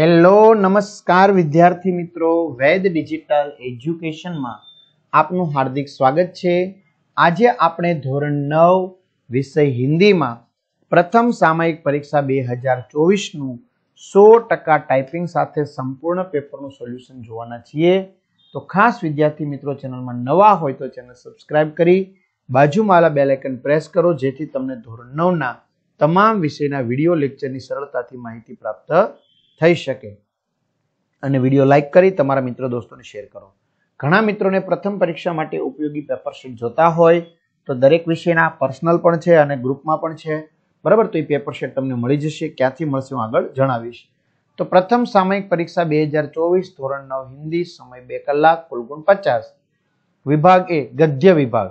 Hello નમસ્કાર વિદ્યાર્થી મિત્રો વેદ ડિજિટલ એજ્યુકેશનમાં આપનું હાર્દિક સ્વાગત છે આજે આપણે ધોરણ નવ વિષય હિન્દીમાં પ્રથમ સામાયિક પરીક્ષા બે હજાર ચોવીસનું સો ટકા ટાઈપિંગ સાથે સંપૂર્ણ પેપરનું સોલ્યુશન જોવાના છીએ તો ખાસ વિદ્યાર્થી મિત્રો ચેનલમાં નવા હોય તો ચેનલ સબસ્ક્રાઇબ કરી બાજુમાં આલા બેલ આઇકન પ્રેસ કરો જેથી તમને ધોરણ નવના તમામ વિષયના વિડીયો લેક્ચરની સરળતાથી માહિતી પ્રાપ્ત થઈ શકે અને વિડીયો લાઇક કરી તમારા મિત્રો દોસ્તોને શેર કરો ઘણા મિત્રોને પ્રથમ પરીક્ષા માટે ઉપયોગી પેપર શીટ જોતા હોય તો દરેક વિષયના પર્સનલ પણ છે અને ગ્રુપમાં પણ છે બરાબર તો એ પેપર શીટ તમને મળી જશે ક્યાંથી મળશે હું આગળ જણાવીશ તો પ્રથમ સામયિક પરીક્ષા બે હજાર ચોવીસ ધોરણ નવ હિન્દી સમય બે કલાક કુલ પચાસ વિભાગ એ ગદ્ય વિભાગ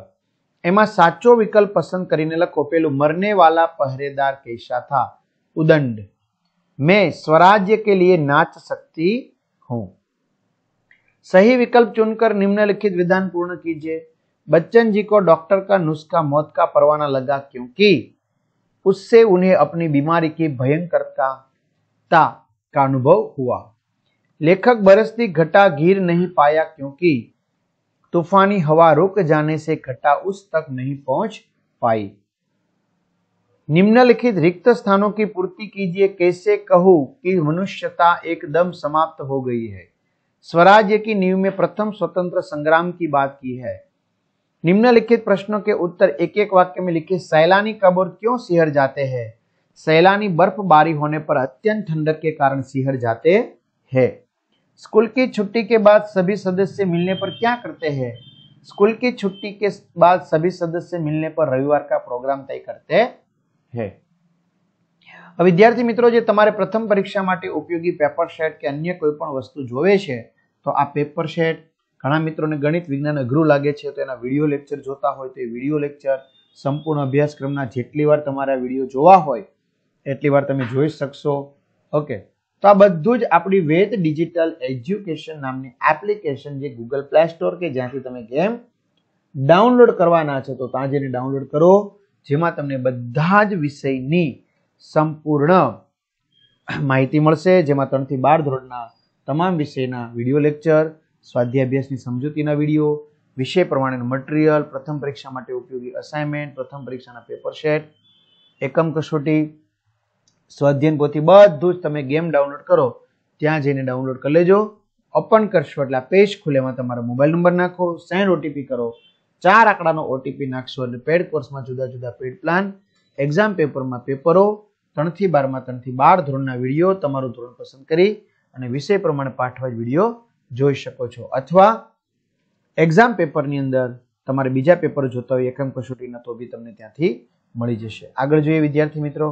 એમાં સાચો વિકલ્પ પસંદ કરીને લખો પેલું મરનેવાલા પહેરેદાર કેસા થા ઉદંડ मैं स्वराज्य के लिए नाच सकती हूं सही विकल्प चुनकर निम्नलिखित विधान पूर्ण कीजिए बच्चन जी को डॉक्टर का नुस्खा मौत का परवाना लगा क्योंकि उससे उन्हें अपनी बीमारी की भयंकरता का अनुभव हुआ लेखक बरसती घटा गिर नहीं पाया क्योंकि तूफानी हवा रुक जाने से घटा उस तक नहीं पहुंच पाई निम्नलिखित रिक्त स्थानों की पूर्ति कीजिए कैसे कहो कि मनुष्यता एकदम समाप्त हो गई है स्वराज्य की नींव में प्रथम स्वतंत्र संग्राम की बात की है निम्नलिखित प्रश्नों के उत्तर एक एक वाक्य में लिखे सैलानी कब और क्यों सिहर जाते हैं सैलानी बर्फबारी होने पर अत्यंत ठंडक के कारण सिहर जाते हैं स्कूल की छुट्टी के बाद सभी सदस्य मिलने पर क्या करते हैं स्कूल की छुट्टी के बाद सभी सदस्य मिलने पर रविवार का प्रोग्राम तय करते हैं છે વિદ્યાર્થી મિત્રો જે તમારે પ્રથમ પરીક્ષા માટે ઉપયોગી પેપર શેટ કે અન્ય કોઈ પણ વસ્તુ જોવે છે તો આ પેપર શેટ ઘણા મિત્રોને ગણિત વિજ્ઞાન અઘરું લાગે છે તો એના વિડીયો લેક્ચર જોતા હોય તો એ વિડીયો લેક્ચર સંપૂર્ણ અભ્યાસક્રમના જેટલી વાર તમારા વિડીયો જોવા હોય એટલી વાર તમે જોઈ શકશો ઓકે તો આ બધું જ આપણી વેદ ડિજિટલ એજ્યુકેશન નામની એપ્લિકેશન જે ગૂગલ પ્લે સ્ટોર કે જ્યાંથી તમે ગેમ ડાઉનલોડ કરવાના છે તો ત્યાં જઈને ડાઉનલોડ કરો જેમાં તમને બધા જ વિષયની સંપૂર્ણ માહિતી મળશે જેમાં ત્રણથી બાર ધોરણના તમામ વિષયના વિડીયો લેક્ચર સ્વાધ્યાય અભ્યાસની સમજૂતીના વિડીયો વિષય પ્રમાણેનું મટીરિયલ પ્રથમ પરીક્ષા માટે ઉપયોગી અસાઇનમેન્ટ પ્રથમ પરીક્ષાના પેપર સેટ એકમ કસોટી સ્વાધ્યાયન પોથી બધું જ તમે ગેમ ડાઉનલોડ કરો ત્યાં જઈને ડાઉનલોડ કરી લેજો ઓપન કરશો એટલે આ પેજ ખુલેમાં તમારો મોબાઈલ નંબર નાખો સેન્ડ ઓટીપી કરો ચાર આંકડાનો ઓટીપી નાખશો અને પેડ કોર્સમાં જુદા જુદા પેડ પ્લાન એક્ઝામ પેપરમાં પેપરો ત્રણથી બારમાં ત્રણથી બાર ધોરણના વિડીયો તમારું ધોરણ પસંદ કરી અને વિષય પ્રમાણે પાઠવા વિડીયો જોઈ શકો છો અથવા એક્ઝામ પેપરની અંદર તમારે બીજા પેપર જોતા હોય એકમ કસોટીના તો બી તમને ત્યાંથી મળી જશે આગળ જોઈએ વિદ્યાર્થી મિત્રો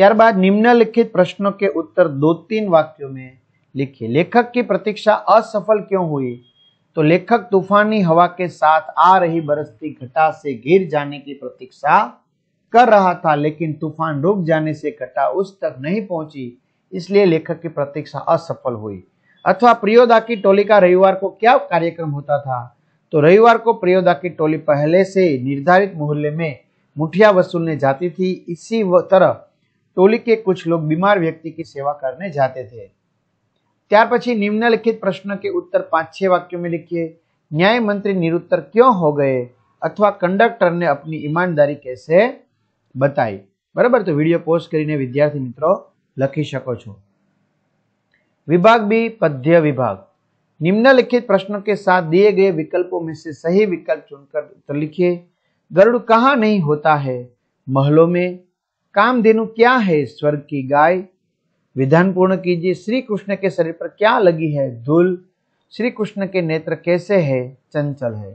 ત્યારબાદ નિમ્નલિખિત પ્રશ્નો કે ઉત્તર દો તીન વાક્યો મેં लिखिए લેખક की प्रतीक्षा असफल ક્યો हुई तो लेखक तूफानी हवा के साथ आ रही बरसती घटा से गिर जाने की प्रतीक्षा कर रहा था लेकिन तूफान रुक जाने से घटा उस तक नहीं पहुंची इसलिए लेखक की प्रतीक्षा असफल हुई अथवा प्रियोदा की टोली का रविवार को क्या कार्यक्रम होता था तो रविवार को प्रियोदा की टोली पहले से निर्धारित मोहल्ले में मुठिया वसूलने जाती थी इसी तरह टोली के कुछ लोग बीमार व्यक्ति की सेवा करने जाते थे त्यार પછી निम्नलिखित प्रश्न के उत्तर पांच छह वाक्यों में लिखिए न्याय मंत्री निरुत्तर क्यों हो गए अथवा कंडक्टर ने अपनी ईमानदारी कैसे बताई बराबर तो वीडियो पोस्ट કરીને विद्यार्थी मित्रों लखी શકો છો વિભાગ બી પદ્ય निम्नलिखित प्रश्नों के साथ दिए गए विकल्पों में से सही विकल्प चुनकर उत्तर लिखिए गरुड़ कहाँ नहीं होता है महलों में कामधेनु क्या है स्वर्ग की गाय विधान पूर्ण कीजिए श्री कृष्ण के शरीर पर क्या लगी है धूल श्री कृष्ण के नेत्र कैसे है चंचल है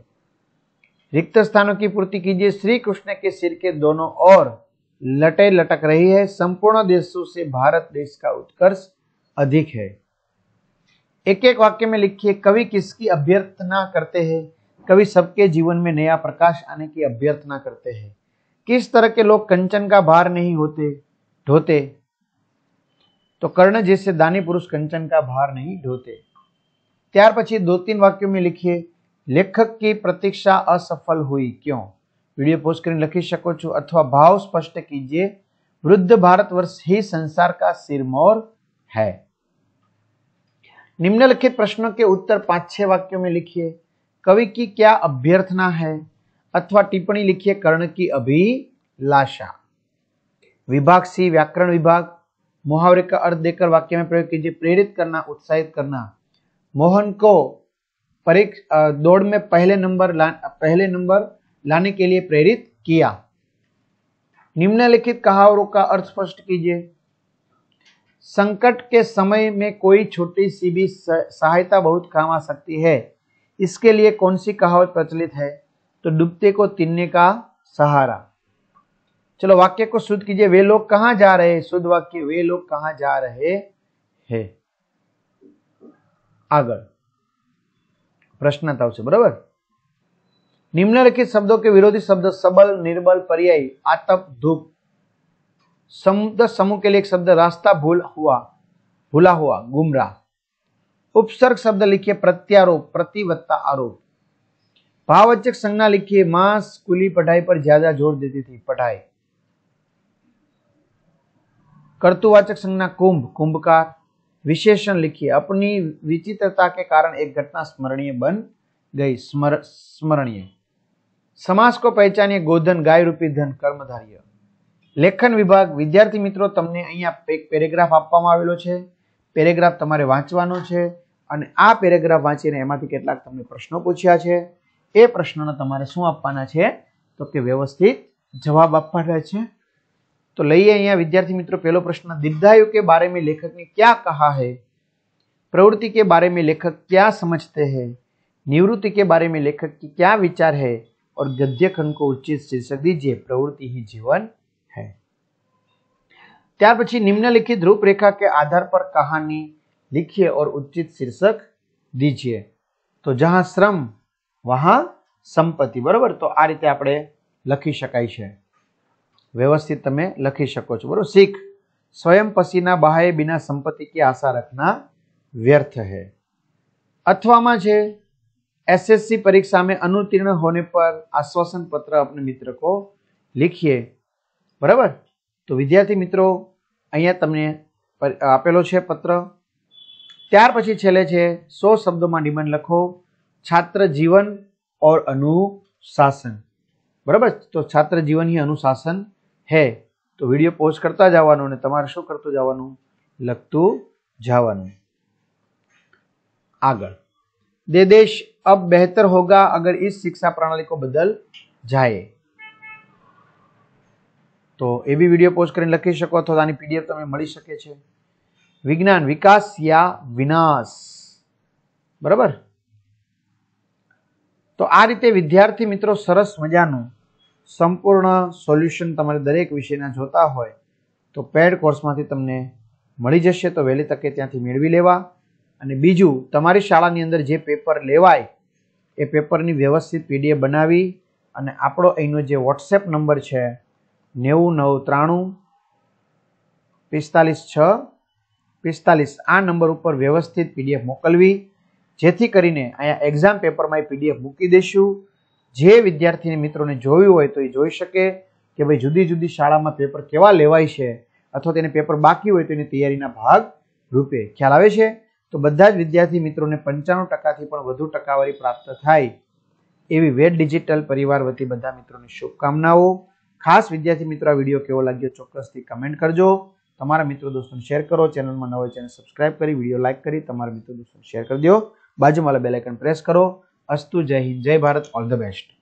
रिक्त स्थानों की पूर्ति कीजिए श्री कृष्ण के सिर के दोनों ओर लटे लटक रही है संपूर्ण देशों से भारत देश का उत्कर्ष अधिक है एक एक वाक्य में लिखिए कवि किसकी अभ्यर्थना करते हैं कवि सबके जीवन में नया प्रकाश आने की अभ्यर्थना करते हैं किस तरह के लोग कंचन का भार नहीं होते ढोते तो कर्ण जैसे दानी पुरुष कंचन का भार नहीं ढोते। ત્યાર પછી 2-3 વાક્યોમાં લખીએ લેખકની પ્રતિક્ષા અસફળ થઈ કેમ? વિડિયો પોસ્ટ કરીને લખી શકો છો અથવા ભાવ સ્પષ્ટ कीजिए. વૃદ્ધ ભારતવર્ષ એ સંસાર કા સિરમોર છે. નિમનલખિત પ્રશ્નો કે ઉત્તર 5-6 વાક્યોમાં લખીએ. કવિ કી ક્યા અભ્યર્થના હૈ? અથવા ટિપ્પણી લખીએ कर्ण કી અભિલાષા. વિભાગ C વ્યાકરણ વિભાગ मुहावरे का अर्थ देकर वाक्य में प्रयोग कीजिए प्रेरित करना उत्साहित करना मोहन को परीक्षा दौड़ में पहले नंबर पहले नंबर लाने के लिए प्रेरित किया निम्नलिखित कहावरों का अर्थ स्पष्ट कीजिए संकट के समय में कोई छोटी सी भी सहायता बहुत काम आ सकती है इसके लिए कौन सी कहावत प्रचलित है तो डुबते को तिन्ने का सहारा चलो वाक्य को शुद्ध कीजिए वे लोग कहाँ जा रहे हैं शुद्ध वाक्य वे लोग कहां जा रहे हैं प्रश्न था उसे बराबर निम्नलिखित शब्दों के विरोधी शब्द सबल निर्बल पर्यायी आतप धूप शब्द समूह के लिए एक शब्द रास्ता भूल हुआ भूला हुआ गुमराह उपसर्ग शब्द लिखिए प्रत्यारोप प्रतिवत्ता आरोप भावचक संज्ञा लिखिए मां स्कूली पढ़ाई पर ज्यादा जोर देती थी पढ़ाई કર્તુવાચક સંજ્ઞા કુંભ કુંભકાર વિશેષણ લખીએ અપની વિચિત્રતા કે कारण એક ઘટના સ્મરણીય બન ગઈ સ્મર સ્મરણીય સમાસ કો પહેચાનીએ ગોધન ગાય રૂપી ધન કર્મધાર્ય લેખન વિભાગ વિદ્યાર્થી મિત્રો તમને અહીંયા એક પેરેગ્રાફ આપવામાં આવેલો છે પેરેગ્રાફ તમારે વાંચવાનો છે અને આ પેરેગ્રાફ વાંચીને એમાંથી કેટલાક તમને પ્રશ્નો પૂછ્યા છે એ પ્રશ્નોના તમારે શું આપવાના છે તો કે વ્યવસ્થિત જવાબ આપવાના છે तो લઈએ અહીંયા વિદ્યાર્થી મિત્રો પહેલો પ્રશ્ન દીર્ઘાયુ बारे में लेखक ने क्या कहा है प्रवृत्ति के बारे में लेखक क्या समझते हैं निवृत्ति के बारे में लेखक की क्या विचार है और गद्य खंड को उचित शीर्षक दीजिए प्रवृत्ति ही जीवन है त्यार निम्नलिखित रूपरेखा के आधार पर कहानी लिखिए और उचित शीर्षक दीजिए तो जहां श्रम वहां संपत्ति बराबर तो आ रीते लखी લખી વ્યવસ્થિત તમે લખી શકો છો બરાબર શીખ સ્વયં પસીના બહાએ બિના સંપત્તિ કે આશા રખના વ્યર્થ હૈ અથવામાં છે एसएससी परीक्षा में अनुतीर्ण होने पर आश्वासन पत्र अपने मित्र को लिखिए બરાબર તો વિદ્યાર્થી મિત્રો અહીંયા તમને આપેલો છે પત્ર ત્યાર પછી છેલ્લે છે સો શબ્દોમાં નિબંધ લખો છાત્ર જીવન ઓર અનુશાસન બરાબર તો છાત્ર જીવન હી અનુશાસન હે તો વિડીયો પોઝ કરતા જવાનું અને તમારે શું કરતું જવાનું લખતું જવાનું આગળ દે દેશ અબ બહેતર હોગા અગર ઇસ શિક્ષા પ્રણાલી કો બદલ જાય તો એ બી વિડીયો પોઝ કરીને લખી શકો અથવા આની પીડીએફ તમને મળી શકે છે વિજ્ઞાન વિકાસ યા વિનાશ બરાબર તો આ રીતે વિદ્યાર્થી મિત્રો સરસ મજાનું સંપૂર્ણ સોલ્યુશન તમારે દરેક વિષયના જોતા હોય તો પેડ કોર્સમાંથી તમને મળી જશે તો વહેલી તકે ત્યાંથી મેળવી લેવા અને બીજું તમારી શાળાની અંદર જે પેપર લેવાય એ પેપરની વ્યવસ્થિત પીડીએફ બનાવી અને આપણો અહીંનો જે વોટ્સએપ નંબર છે નેવું નવ ત્રાણું પિસ્તાલીસ છ પિસ્તાલીસ આ નંબર ઉપર વ્યવસ્થિત પીડીએફ મોકલવી જેથી કરીને અહીંયા એક્ઝામ પેપરમાં એ પીડીએફ મૂકી દઈશું જે વિદ્યાર્થીને મિત્રોને જોયું હોય તો એ જોઈ શકે કે ભાઈ જુદી જુદી શાળામાં પેપર કેવા લેવાય છે અથવા તેને પેપર બાકી હોય તો એની તૈયારીના ભાગ રૂપે ખ્યાલ આવે છે તો બધા જ વિદ્યાર્થી મિત્રોને પંચાણું ટકાથી પણ વધુ ટકાવારી પ્રાપ્ત થાય એવી વેડ ડિજિટલ પરિવાર વતી બધા મિત્રોની શુભકામનાઓ ખાસ વિદ્યાર્થી મિત્રો આ વિડીયો કેવો લાગ્યો ચોક્કસથી કમેન્ટ કરજો તમારા મિત્રો દોસ્તોને શેર કરો ચેનલમાં નવો ચેનલ સબસ્ક્રાઇબ કરી વિડીયો લાઇક કરી તમારા મિત્રો દોસ્તોને શેર કરી દો બાજુમાં બેલાઇકન પ્રેસ કરો अस्तु जय हिंद जय भारत ऑल द बेस्ट